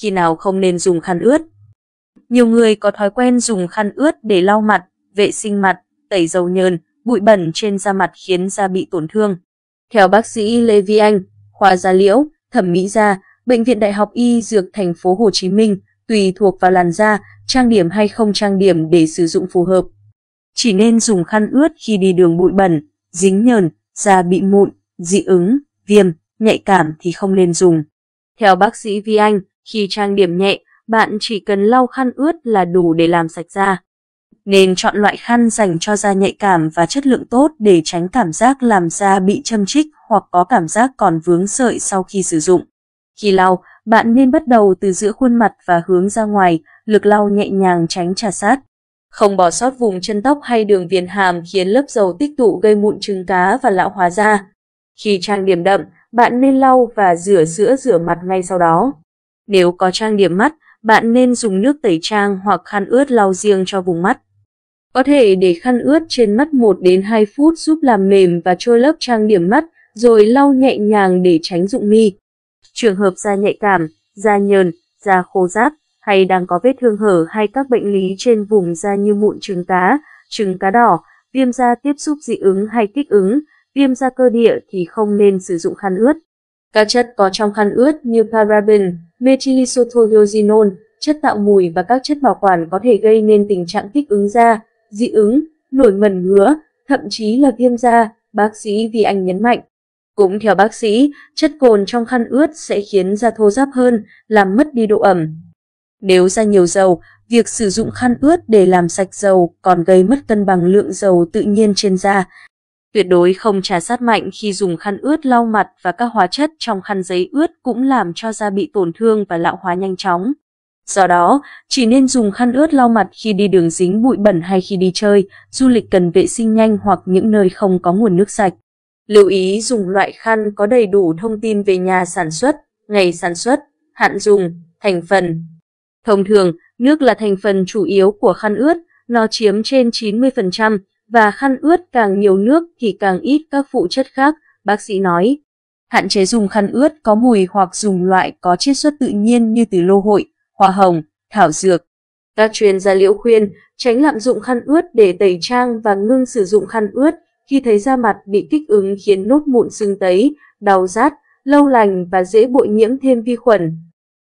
khi nào không nên dùng khăn ướt. Nhiều người có thói quen dùng khăn ướt để lau mặt, vệ sinh mặt, tẩy dầu nhờn, bụi bẩn trên da mặt khiến da bị tổn thương. Theo bác sĩ Lê Vi Anh, khoa da liễu, thẩm mỹ da, Bệnh viện Đại học Y Dược thành phố Hồ Chí Minh, tùy thuộc vào làn da, trang điểm hay không trang điểm để sử dụng phù hợp. Chỉ nên dùng khăn ướt khi đi đường bụi bẩn, dính nhờn, da bị mụn, dị ứng, viêm, nhạy cảm thì không nên dùng. Theo bác sĩ Vi Anh, khi trang điểm nhẹ, bạn chỉ cần lau khăn ướt là đủ để làm sạch da. Nên chọn loại khăn dành cho da nhạy cảm và chất lượng tốt để tránh cảm giác làm da bị châm chích hoặc có cảm giác còn vướng sợi sau khi sử dụng. Khi lau, bạn nên bắt đầu từ giữa khuôn mặt và hướng ra ngoài, lực lau nhẹ nhàng tránh trà sát. Không bỏ sót vùng chân tóc hay đường viền hàm khiến lớp dầu tích tụ gây mụn trứng cá và lão hóa da. Khi trang điểm đậm, bạn nên lau và rửa sữa rửa mặt ngay sau đó. Nếu có trang điểm mắt, bạn nên dùng nước tẩy trang hoặc khăn ướt lau riêng cho vùng mắt. Có thể để khăn ướt trên mắt 1 đến 2 phút giúp làm mềm và trôi lớp trang điểm mắt, rồi lau nhẹ nhàng để tránh rụng mi. Trường hợp da nhạy cảm, da nhờn, da khô ráp hay đang có vết thương hở hay các bệnh lý trên vùng da như mụn trứng cá, trứng cá đỏ, viêm da tiếp xúc dị ứng hay kích ứng, viêm da cơ địa thì không nên sử dụng khăn ướt. Các chất có trong khăn ướt như paraben, methylisothoiozinol, chất tạo mùi và các chất bảo quản có thể gây nên tình trạng kích ứng da, dị ứng, nổi mẩn ngứa, thậm chí là viêm da, bác sĩ Vi Anh nhấn mạnh. Cũng theo bác sĩ, chất cồn trong khăn ướt sẽ khiến da thô ráp hơn, làm mất đi độ ẩm. Nếu da nhiều dầu, việc sử dụng khăn ướt để làm sạch dầu còn gây mất cân bằng lượng dầu tự nhiên trên da, Tuyệt đối không trà sát mạnh khi dùng khăn ướt lau mặt và các hóa chất trong khăn giấy ướt cũng làm cho da bị tổn thương và lão hóa nhanh chóng. Do đó, chỉ nên dùng khăn ướt lau mặt khi đi đường dính bụi bẩn hay khi đi chơi, du lịch cần vệ sinh nhanh hoặc những nơi không có nguồn nước sạch. Lưu ý dùng loại khăn có đầy đủ thông tin về nhà sản xuất, ngày sản xuất, hạn dùng, thành phần. Thông thường, nước là thành phần chủ yếu của khăn ướt, nó chiếm trên 90%, và khăn ướt càng nhiều nước thì càng ít các phụ chất khác, bác sĩ nói. Hạn chế dùng khăn ướt có mùi hoặc dùng loại có chiết xuất tự nhiên như từ lô hội, hoa hồng, thảo dược. Các chuyên gia liễu khuyên tránh lạm dụng khăn ướt để tẩy trang và ngưng sử dụng khăn ướt khi thấy da mặt bị kích ứng khiến nốt mụn sưng tấy, đau rát, lâu lành và dễ bội nhiễm thêm vi khuẩn.